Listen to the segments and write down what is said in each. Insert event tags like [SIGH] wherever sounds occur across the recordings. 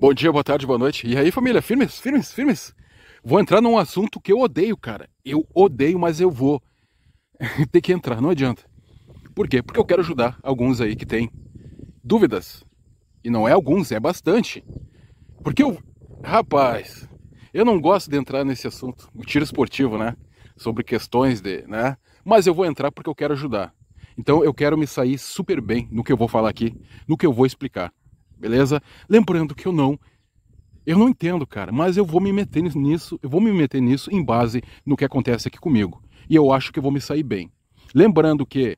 Bom dia, boa tarde, boa noite. E aí, família, firmes, firmes, firmes. Vou entrar num assunto que eu odeio, cara. Eu odeio, mas eu vou [LAUGHS] ter que entrar, não adianta. Por quê? Porque eu quero ajudar alguns aí que têm dúvidas. E não é alguns, é bastante. Porque eu, rapaz, eu não gosto de entrar nesse assunto, o tiro esportivo, né? Sobre questões de, né? Mas eu vou entrar porque eu quero ajudar. Então eu quero me sair super bem no que eu vou falar aqui, no que eu vou explicar beleza? Lembrando que eu não eu não entendo, cara, mas eu vou me meter nisso, eu vou me meter nisso em base no que acontece aqui comigo. E eu acho que eu vou me sair bem. Lembrando que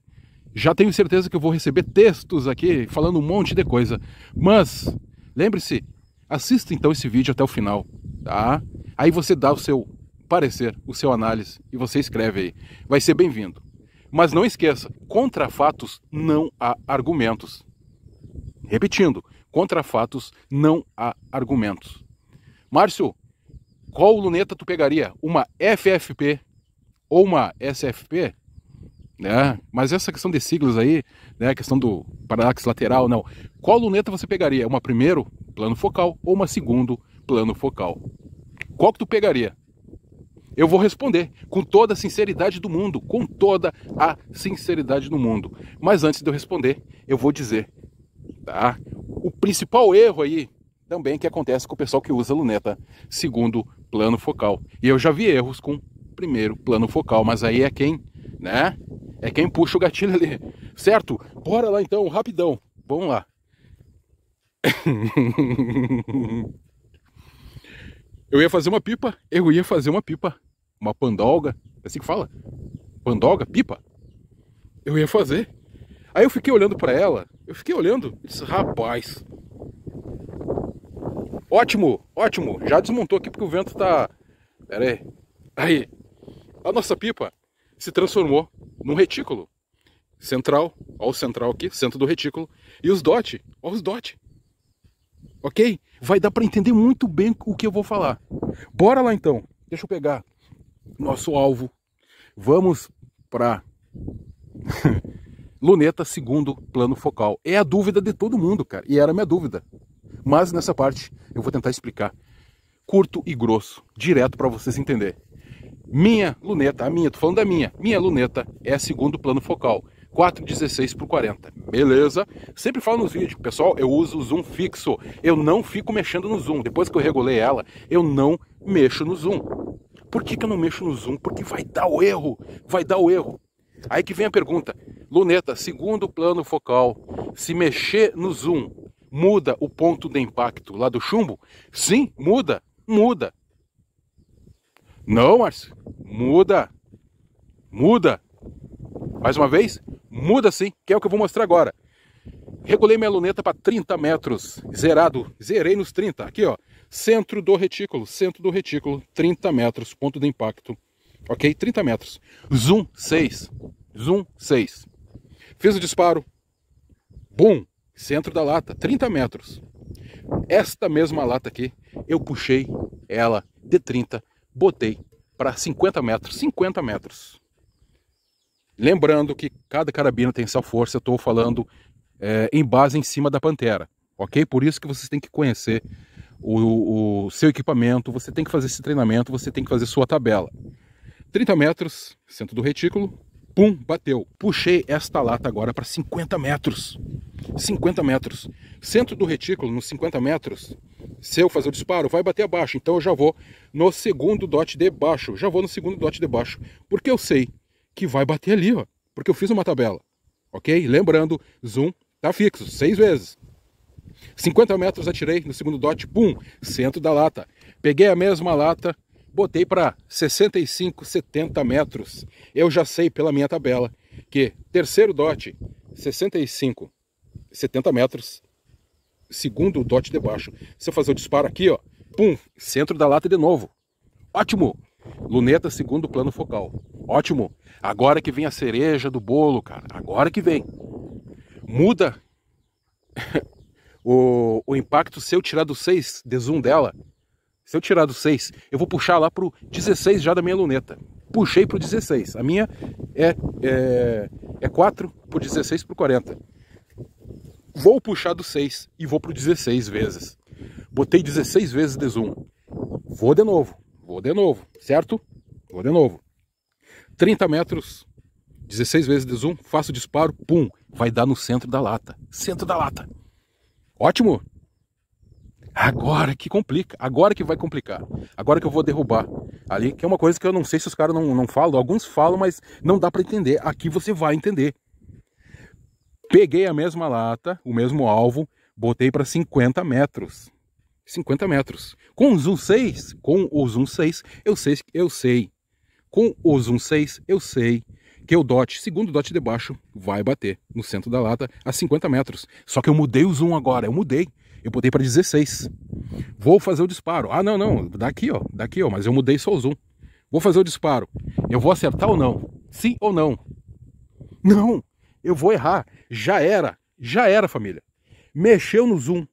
já tenho certeza que eu vou receber textos aqui falando um monte de coisa. Mas lembre-se, assista então esse vídeo até o final, tá? Aí você dá o seu parecer, o seu análise e você escreve aí. Vai ser bem-vindo. Mas não esqueça, contra fatos não há argumentos. Repetindo, Contra fatos não há argumentos. Márcio, qual luneta tu pegaria? Uma FFP ou uma SFP? Né? Mas essa questão de siglas aí, né? A questão do paralaxe lateral, não. Qual luneta você pegaria? Uma primeiro, plano focal, ou uma segundo, plano focal? Qual que tu pegaria? Eu vou responder com toda a sinceridade do mundo, com toda a sinceridade do mundo. Mas antes de eu responder, eu vou dizer, tá? principal erro aí também que acontece com o pessoal que usa luneta segundo plano focal. E eu já vi erros com primeiro plano focal, mas aí é quem, né? É quem puxa o gatilho ali, certo? Bora lá então, rapidão. Vamos lá. [LAUGHS] eu ia fazer uma pipa, eu ia fazer uma pipa, uma pandolga, é assim que fala? Pandolga, pipa. Eu ia fazer. Aí eu fiquei olhando para ela, eu fiquei olhando, disse, rapaz. Ótimo, ótimo. Já desmontou aqui porque o vento tá. Pera aí. Aí. A nossa pipa se transformou num retículo central, ó o central aqui, centro do retículo, e os dot, ó os dot. Ok? Vai dar para entender muito bem o que eu vou falar. Bora lá então. Deixa eu pegar nosso alvo. Vamos para [LAUGHS] Luneta, segundo plano focal. É a dúvida de todo mundo, cara. E era a minha dúvida. Mas nessa parte eu vou tentar explicar curto e grosso, direto para vocês entenderem. Minha luneta, a minha, tô falando da minha. Minha luneta é segundo plano focal, 4,16 por 40. Beleza? Sempre falo nos vídeos, pessoal, eu uso o zoom fixo. Eu não fico mexendo no zoom. Depois que eu regulei ela, eu não mexo no zoom. Por que, que eu não mexo no zoom? Porque vai dar o erro. Vai dar o erro. Aí que vem a pergunta: Luneta, segundo plano focal. Se mexer no zoom, muda o ponto de impacto lá do chumbo? Sim, muda, muda. Não, Márcio, muda, muda. Mais uma vez, muda sim, que é o que eu vou mostrar agora. Regulei minha luneta para 30 metros, zerado, zerei nos 30. Aqui, ó, centro do retículo, centro do retículo, 30 metros, ponto de impacto. Ok? 30 metros. Zoom 6. Zoom 6. Fiz o disparo. Bum! Centro da lata, 30 metros. Esta mesma lata aqui, eu puxei ela de 30, botei para 50 metros, 50 metros. Lembrando que cada carabina tem sua força, eu estou falando é, em base em cima da Pantera, ok? Por isso que vocês têm que conhecer o, o, seu equipamento, você tem que fazer esse treinamento, você tem que fazer sua tabela. 30 metros, centro do retículo, Pum, bateu. Puxei esta lata agora para 50 metros. 50 metros. Centro do retículo, nos 50 metros, se eu fazer o disparo, vai bater abaixo. Então eu já vou no segundo dot de baixo. Já vou no segundo dot de baixo. Porque eu sei que vai bater ali, ó. Porque eu fiz uma tabela. Ok? Lembrando, zoom tá fixo, seis vezes. 50 metros atirei no segundo dot, pum, centro da lata. Peguei a mesma lata, botei para 65, 70 metros. Eu já sei pela minha tabela que terceiro dote, 65, 70 metros. Segundo dote de baixo. Se eu fazer o disparo aqui, ó, pum, centro da lata de novo. Ótimo! Luneta segundo plano focal. Ótimo! Agora que vem a cereja do bolo, cara. Agora que vem. Muda [LAUGHS] o, o impacto se eu tirar do 6 de zoom dela se eu tirar do 6, eu vou puxar lá para o 16 já da minha luneta. Puxei para o 16. A minha é, é, é 4 por 16 por 40. Vou puxar do 6 e vou para o 16 vezes. Botei 16 vezes de zoom. Vou de novo, vou de novo, certo? Vou de novo. 30 metros, 16 vezes de zoom, faço disparo, pum, vai dar no centro da lata. Centro da lata. Ótimo! Agora que complica, agora que vai complicar, agora que eu vou derrubar ali, que é uma coisa que eu não sei se os caras não, não falam, alguns falam, mas não dá para entender. Aqui você vai entender. Peguei a mesma lata, o mesmo alvo, botei para 50 metros. 50 metros. Com o zoom 6, com o zoom 6, eu sei, eu sei. Com o zoom 6, eu sei que o dot, segundo dot de baixo, vai bater no centro da lata a 50 metros. Só que eu mudei o zoom agora, eu mudei. Eu botei para 16. Vou fazer o disparo. Ah, não, não, daqui, ó, daqui, ó, mas eu mudei só o zoom. Vou fazer o disparo. Eu vou acertar ou não? Sim ou não? Não, eu vou errar. Já era, já era, família. Mexeu no zoom.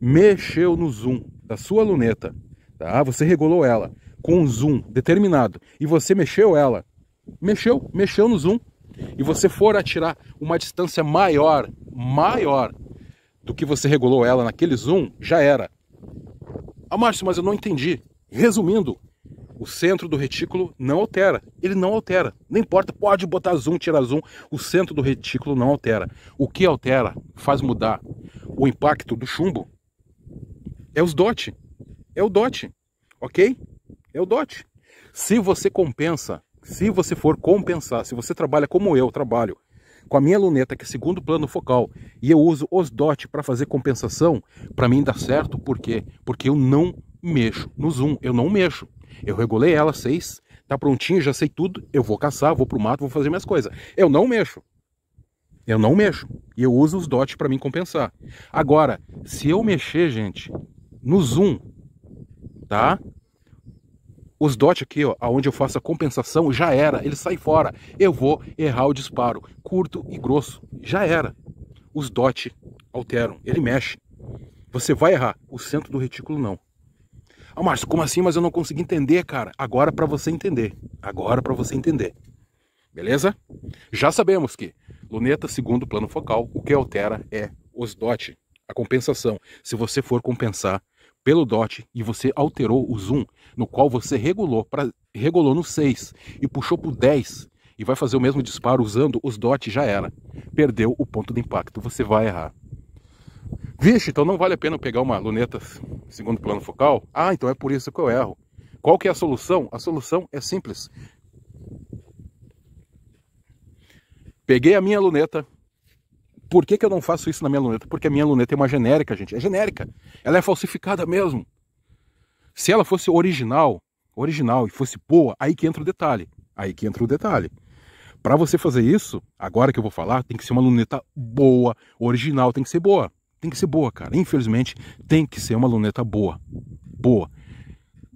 Mexeu no zoom da sua luneta, tá? Você regulou ela com um zoom determinado e você mexeu ela. Mexeu, mexeu no zoom e você for atirar uma distância maior, maior do que você regulou ela naquele zoom, já era. Ah, Márcio, mas eu não entendi. Resumindo, o centro do retículo não altera. Ele não altera. Não importa, pode botar zoom, tirar zoom. O centro do retículo não altera. O que altera, faz mudar o impacto do chumbo, é os DOT. É o DOT. Ok? É o DOT. Se você compensa, se você for compensar, se você trabalha como eu trabalho, com a minha luneta, que é segundo plano focal, e eu uso os DOT para fazer compensação, para mim dá certo, por quê? Porque eu não mexo no zoom, eu não mexo. Eu regulei ela, seis, tá prontinho, já sei tudo, eu vou caçar, vou pro mato, vou fazer minhas coisas. Eu não mexo. Eu não mexo. E eu uso os DOT para mim compensar. Agora, se eu mexer, gente, no zoom, tá? os dot aqui, ó, aonde eu faço a compensação, já era, ele sai fora. Eu vou errar o disparo, curto e grosso, já era. Os dot alteram, ele mexe. Você vai errar, o centro do retículo não. Ah, Márcio, como assim? Mas eu não consegui entender, cara. Agora para você entender. Agora para você entender. Beleza? Já sabemos que luneta segundo plano focal, o que altera é os dot, a compensação. Se você for compensar pelo DOT e você alterou o zoom, no qual você regulou, para regulou no 6 e puxou para o 10 e vai fazer o mesmo disparo usando os DOT, já era. Perdeu o ponto de impacto, você vai errar. Vixe, então não vale a pena pegar uma luneta segundo plano focal? Ah, então é por isso que eu erro. Qual que é a solução? A solução é simples. Peguei a minha luneta, por que, que eu não faço isso na minha luneta? Porque a minha luneta é uma genérica, gente. É genérica. Ela é falsificada mesmo. Se ela fosse original, original e fosse boa, aí que entra o detalhe. Aí que entra o detalhe. Para você fazer isso, agora que eu vou falar, tem que ser uma luneta boa, original, tem que ser boa. Tem que ser boa, cara. Infelizmente, tem que ser uma luneta boa. Boa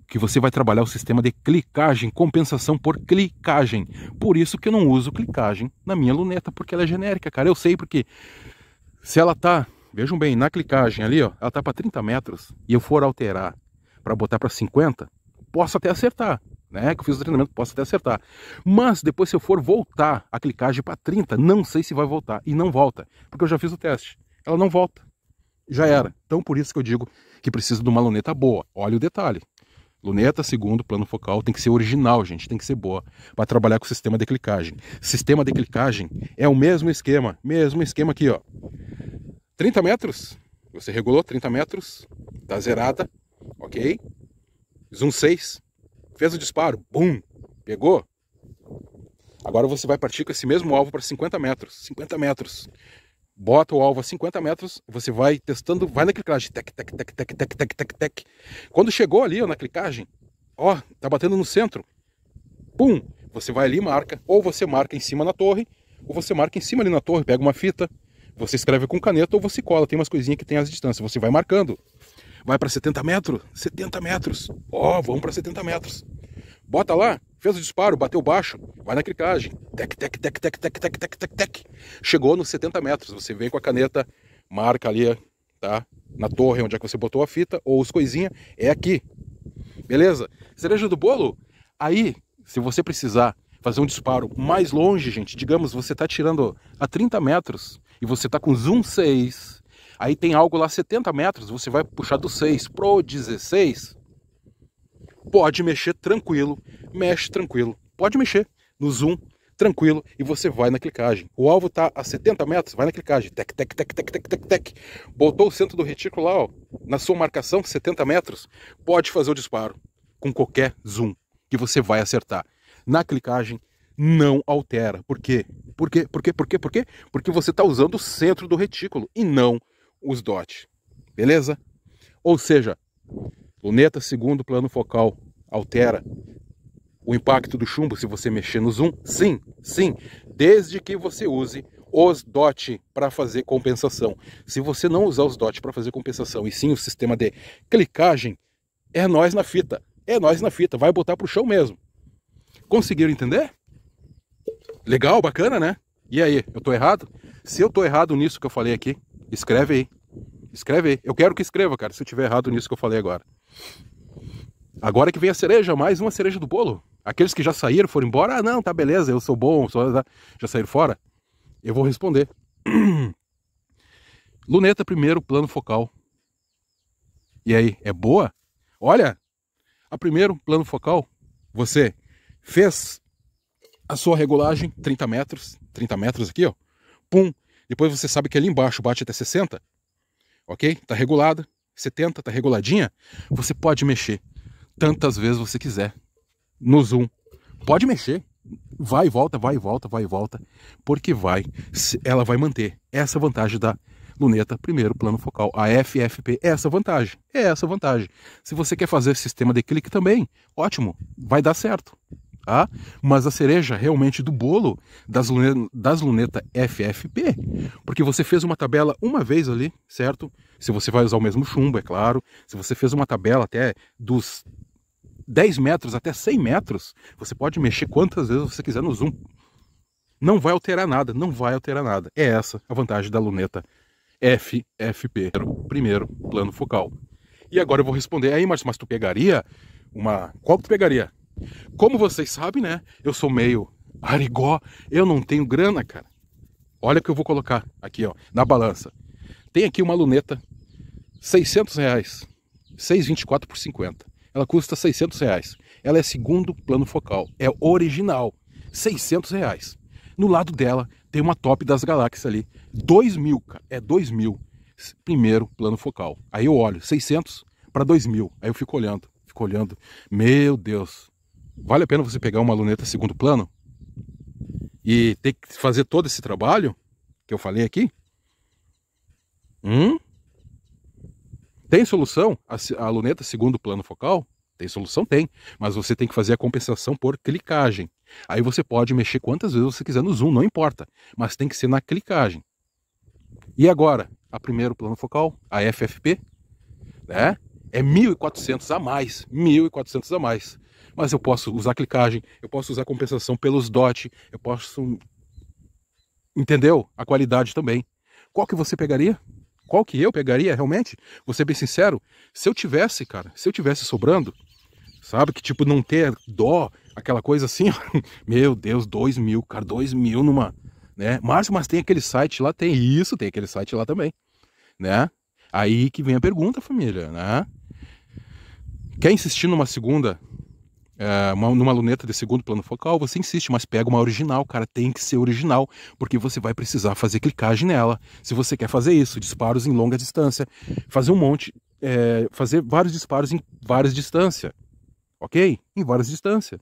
que você vai trabalhar o sistema de clicagem, compensação por clicagem. Por isso que eu não uso clicagem na minha luneta, porque ela é genérica, cara. Eu sei porque se ela tá, vejam bem, na clicagem ali, ó, ela tá para 30 metros e eu for alterar para botar para 50, posso até acertar, né? Que eu fiz o treinamento, posso até acertar. Mas depois se eu for voltar a clicagem para 30, não sei se vai voltar e não volta, porque eu já fiz o teste. Ela não volta. Já era. Então por isso que eu digo que precisa de uma luneta boa. Olha o detalhe. Luneta, segundo, plano focal, tem que ser original, gente, tem que ser boa, para trabalhar com o sistema de clicagem. Sistema de clicagem é o mesmo esquema, mesmo esquema aqui, ó. 30 metros, você regulou 30 metros, tá zerada, ok? Zoom 6, fez o disparo, bum, pegou. Agora você vai partir com esse mesmo alvo para 50 metros, 50 metros bota o alvo a 50 metros, você vai testando, vai na clicagem, tec, tec, tec, tec, tec, tec, tec, tec. Quando chegou ali ó, na clicagem, ó, tá batendo no centro, pum, você vai ali e marca, ou você marca em cima na torre, ou você marca em cima ali na torre, pega uma fita, você escreve com caneta ou você cola, tem umas coisinhas que tem as distâncias, você vai marcando. Vai para 70 metros? 70 metros. Ó, vamos para 70 metros. Bota lá, fez o disparo, bateu baixo, vai na cricagem. Tec, tec, tec, tec, tec, tec, tec, tec, tec. Chegou nos 70 metros. Você vem com a caneta, marca ali, tá? Na torre onde é que você botou a fita ou os coisinha, é aqui. Beleza? Cereja do bolo? Aí, se você precisar fazer um disparo mais longe, gente, digamos, você tá tirando a 30 metros e você tá com zoom 6, aí tem algo lá 70 metros, você vai puxar do 6 pro 16, pode mexer tranquilo, mexe tranquilo, pode mexer no zoom tranquilo e você vai na clicagem. O alvo está a 70 metros, vai na clicagem, tec, tec, tec, tec, tec, tec, tec. Botou o centro do retículo lá, ó, na sua marcação, 70 metros, pode fazer o disparo com qualquer zoom que você vai acertar. Na clicagem não altera. Por quê? Por quê? Por quê? Por quê? Por quê? Porque você está usando o centro do retículo e não os dots. Beleza? Ou seja, Luneta segundo plano focal altera o impacto do chumbo se você mexer no zoom? Sim, sim, desde que você use os DOT para fazer compensação. Se você não usar os DOT para fazer compensação e sim o sistema de clicagem, é nós na fita. É nós na fita, vai botar para o chão mesmo. Conseguiram entender? Legal, bacana, né? E aí, eu tô errado? Se eu tô errado nisso que eu falei aqui, escreve aí. Escreve aí. Eu quero que escreva, cara, se eu tiver errado nisso que eu falei agora. Agora que vem a cereja, mais uma cereja do bolo. Aqueles que já saíram, foram embora, ah, não, tá beleza, eu sou bom, sou... Tá. já saíram fora. Eu vou responder. [CLEARS THROAT] Luneta primeiro, plano focal. E aí, é boa? Olha, a primeiro, plano focal, você fez a sua regulagem, 30 metros, 30 metros aqui, ó. Pum. Depois você sabe que é ali embaixo bate até 60 ok? Tá regulada, 70, tá reguladinha. Você pode mexer tantas vezes você quiser no zoom. Pode mexer, vai e volta, vai e volta, vai e volta, porque vai, ela vai manter essa vantagem da luneta primeiro plano focal, a FFP, é essa vantagem, é essa vantagem. Se você quer fazer sistema de clique também, ótimo, vai dar certo. Mas a cereja realmente do bolo das, das lunetas FFP, porque você fez uma tabela uma vez ali, certo? Se você vai usar o mesmo chumbo, é claro. Se você fez uma tabela até dos 10 metros até 100 metros, você pode mexer quantas vezes você quiser no zoom. Não vai alterar nada, não vai alterar nada. É essa a vantagem da luneta FFP, primeiro plano focal. E agora eu vou responder aí, Márcio, mas tu pegaria uma. Qual tu pegaria? Como vocês sabem, né? Eu sou meio arigó, eu não tenho grana, cara. Olha o que eu vou colocar aqui, ó, na balança. Tem aqui uma luneta, 600 reais, 6,24 por 50. Ela custa 600 reais. Ela é segundo plano focal, é original, 600 reais. No lado dela tem uma top das galáxias ali, 2 mil, cara, é 2 mil. Primeiro plano focal. Aí eu olho, 600 para 2 mil. Aí eu fico olhando, fico olhando, meu Deus, vale a pena você pegar uma luneta segundo plano e ter que fazer todo esse trabalho que eu falei aqui? Hum? Tem solução? A, a luneta segundo plano focal? Tem solução? Tem. Mas você tem que fazer a compensação por clicagem. Aí você pode mexer quantas vezes você quiser no zoom, não importa. Mas tem que ser na clicagem. E agora? A primeiro plano focal, a FFP, né? é 1.400 a mais, 1.400 a mais. Mas eu posso usar clicagem, eu posso usar compensação pelos DOT, eu posso... Entendeu? A qualidade também. Qual que você pegaria? Qual que eu pegaria realmente? Vou ser bem sincero, se eu tivesse, cara, se eu tivesse sobrando, sabe? Que tipo, não ter dó, aquela coisa assim, [LAUGHS] meu Deus, dois mil, cara, dois mil numa, né? Márcio, mas tem aquele site lá, tem isso, tem aquele site lá também, né? Aí que vem a pergunta, família, né? Quer insistir numa segunda, é, uma, numa luneta de segundo plano focal, você insiste, mas pega uma original, cara, tem que ser original, porque você vai precisar fazer clicagem nela. Se você quer fazer isso, disparos em longa distância, fazer um monte, é, fazer vários disparos em várias distâncias, ok? Em várias distâncias.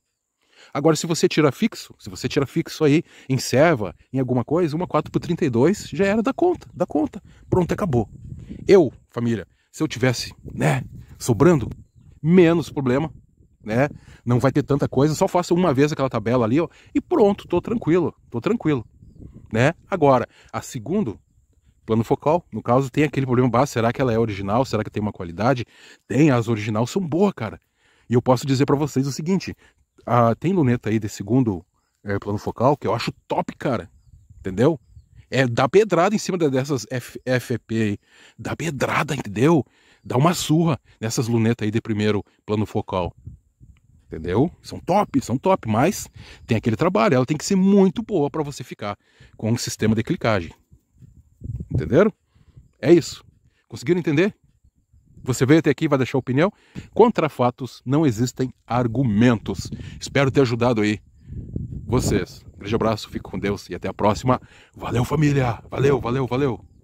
Agora, se você tira fixo, se você tira fixo aí em serva, em alguma coisa, uma 4x32 já era da conta, da conta. Pronto, acabou. Eu, família, se eu tivesse, né, sobrando, menos problema, né? Não vai ter tanta coisa, só faça uma vez aquela tabela ali, ó, e pronto, tô tranquilo, tô tranquilo, né? Agora, a segundo plano focal, no caso, tem aquele problema básico, será que ela é original? Será que tem uma qualidade? Tem, as originais são boas, cara. E eu posso dizer para vocês o seguinte, a, ah, tem luneta aí de segundo é, plano focal que eu acho top, cara. Entendeu? É dar pedrada em cima dessas F, FP aí. Dá pedrada, entendeu? Dá uma surra nessas lunetas aí de primeiro plano focal. Entendeu? São top, são top, mas tem aquele trabalho. Ela tem que ser muito boa para você ficar com um sistema de clicagem. Entenderam? É isso. Conseguiram entender? Você veio até aqui e vai deixar opinião? Contra fatos não existem argumentos. Espero ter ajudado aí vocês. Um grande abraço, fico com Deus e até a próxima. Valeu, família! Valeu, valeu, valeu!